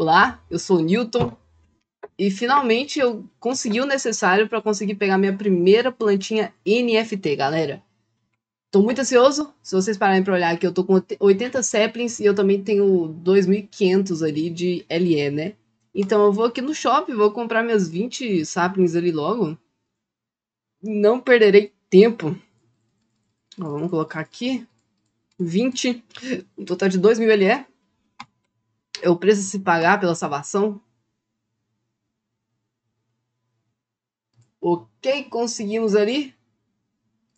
Olá, eu sou o Newton e finalmente eu consegui o necessário para conseguir pegar minha primeira plantinha NFT, galera. Tô muito ansioso. Se vocês pararem para olhar aqui, eu tô com 80 saplings e eu também tenho 2.500 ali de LE, né? Então eu vou aqui no shopping, vou comprar minhas 20 saplings ali logo. Não perderei tempo. vamos colocar aqui 20, um total de 2.000 LE. É o preço se pagar pela salvação? Ok, conseguimos ali.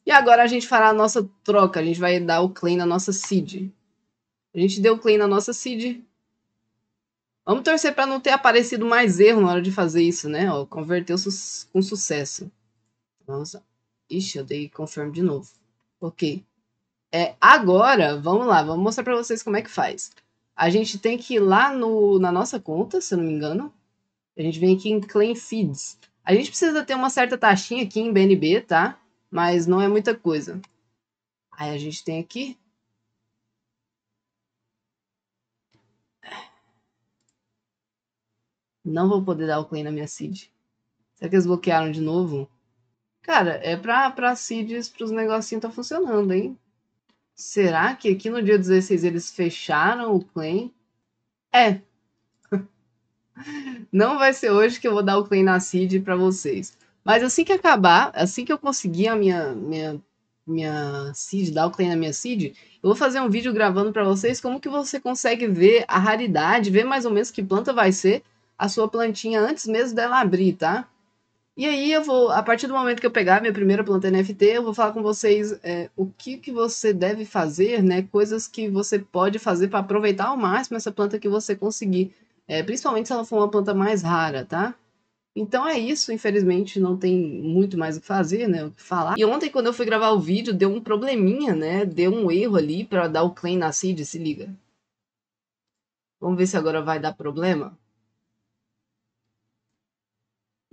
E agora a gente fará a nossa troca. A gente vai dar o claim na nossa seed. A gente deu o claim na nossa seed. Vamos torcer para não ter aparecido mais erro na hora de fazer isso, né? Ó, converteu su com sucesso. Nossa. Ixi, eu dei confirm de novo. Ok. É, agora, vamos lá. Vamos mostrar para vocês como é que faz a gente tem que ir lá no, na nossa conta, se eu não me engano. A gente vem aqui em Claim Feeds. A gente precisa ter uma certa taxinha aqui em BNB, tá? Mas não é muita coisa. Aí a gente tem aqui. Não vou poder dar o claim na minha seed. Será que eles bloquearam de novo? Cara, é pra, pra seeds, pros negocinhos tá funcionando, hein? Será que aqui no dia 16 eles fecharam o claim? É. Não vai ser hoje que eu vou dar o claim na CID para vocês. Mas assim que acabar, assim que eu conseguir a minha minha minha seed, dar o claim na minha seed, eu vou fazer um vídeo gravando para vocês como que você consegue ver a raridade, ver mais ou menos que planta vai ser a sua plantinha antes mesmo dela abrir, tá? E aí eu vou, a partir do momento que eu pegar minha primeira planta NFT, eu vou falar com vocês é, o que, que você deve fazer, né? Coisas que você pode fazer para aproveitar ao máximo essa planta que você conseguir. É, principalmente se ela for uma planta mais rara, tá? Então é isso, infelizmente não tem muito mais o que fazer, né, o que falar. E ontem quando eu fui gravar o vídeo, deu um probleminha, né? Deu um erro ali para dar o claim na seed, se liga. Vamos ver se agora vai dar problema.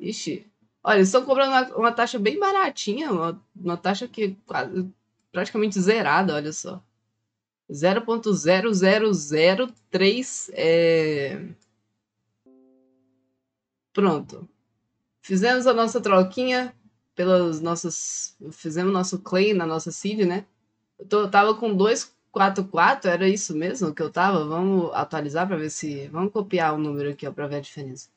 Ixi. Olha, eles estão cobrando uma, uma, taxa bem baratinha, uma, uma taxa que quase, praticamente zerada, olha só. 0.0003 é... Pronto. Fizemos a nossa troquinha pelas nossas... Fizemos nosso claim na nossa seed, né? Eu, tô, tava com 244, era isso mesmo que eu tava? Vamos atualizar para ver se... Vamos copiar o número aqui, para ver a diferença.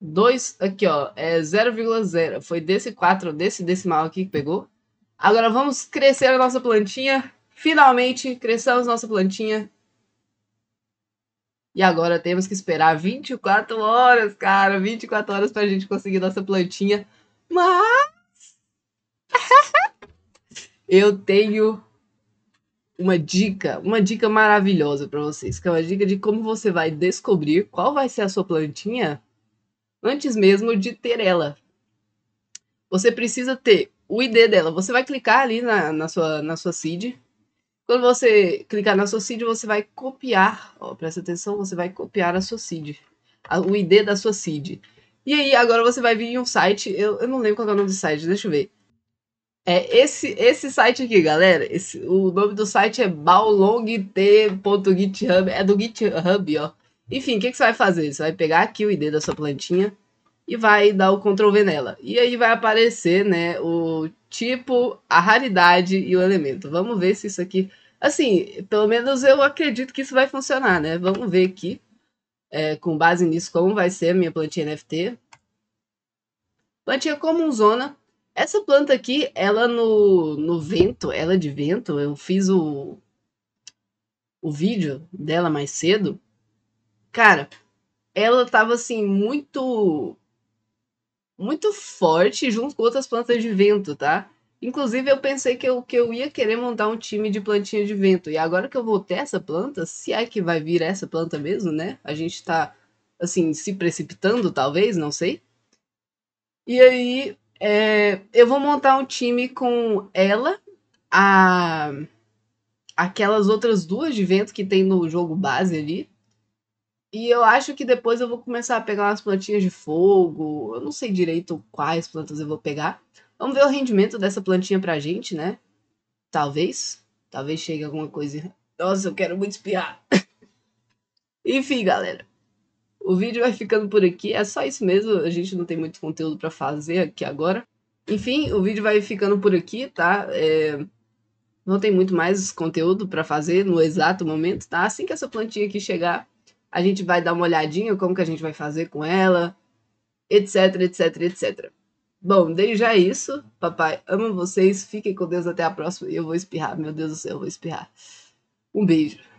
2, aqui ó, é 0,0. Foi desse 4, desse decimal aqui que pegou. Agora vamos crescer a nossa plantinha. Finalmente, cresçamos nossa plantinha. E agora temos que esperar 24 horas, cara. 24 horas pra gente conseguir nossa plantinha. Mas... Eu tenho uma dica, uma dica maravilhosa para vocês, que é uma dica de como você vai descobrir qual vai ser a sua plantinha antes mesmo de ter ela. Você precisa ter o ID dela. Você vai clicar ali na, na, sua, na sua seed. Quando você clicar na sua seed, você vai copiar, ó, presta atenção, você vai copiar a sua seed, a, o ID da sua seed. E aí, agora você vai vir em um site, eu, eu não lembro qual é o nome do site, deixa eu ver. É esse, esse site aqui, galera. Esse, o nome do site é baolongt.github. É do GitHub, ó. Enfim, o que, que você vai fazer? Você vai pegar aqui o ID da sua plantinha e vai dar o Ctrl V nela. E aí vai aparecer, né, o tipo, a raridade e o elemento. Vamos ver se isso aqui... Assim, pelo menos eu acredito que isso vai funcionar, né? Vamos ver aqui, é, com base nisso, como vai ser a minha plantinha NFT. Plantinha zona Essa planta aqui, ela no, no vento, ela é de vento, eu fiz o, o vídeo dela mais cedo. Cara, ela tava assim, muito. Muito forte junto com outras plantas de vento, tá? Inclusive, eu pensei que eu, que eu ia querer montar um time de plantinha de vento. E agora que eu vou ter essa planta, se é que vai vir essa planta mesmo, né? A gente tá, assim, se precipitando, talvez, não sei. E aí, é, eu vou montar um time com ela, a aquelas outras duas de vento que tem no jogo base ali. E eu acho que depois eu vou começar a pegar umas plantinhas de fogo. Eu não sei direito quais plantas eu vou pegar. Vamos ver o rendimento dessa plantinha pra gente, né? Talvez. Talvez chegue alguma coisa. Nossa, eu quero muito espiar. Enfim, galera. O vídeo vai ficando por aqui. É só isso mesmo. A gente não tem muito conteúdo para fazer aqui agora. Enfim, o vídeo vai ficando por aqui, tá? É... Não tem muito mais conteúdo para fazer no exato momento, tá? Assim que essa plantinha aqui chegar, a gente vai dar uma olhadinha como que a gente vai fazer com ela, etc, etc, etc. Bom, desde já é isso. Papai, amo vocês. Fiquem com Deus até a próxima. Eu vou espirrar. Meu Deus do céu, eu vou espirrar. Um beijo.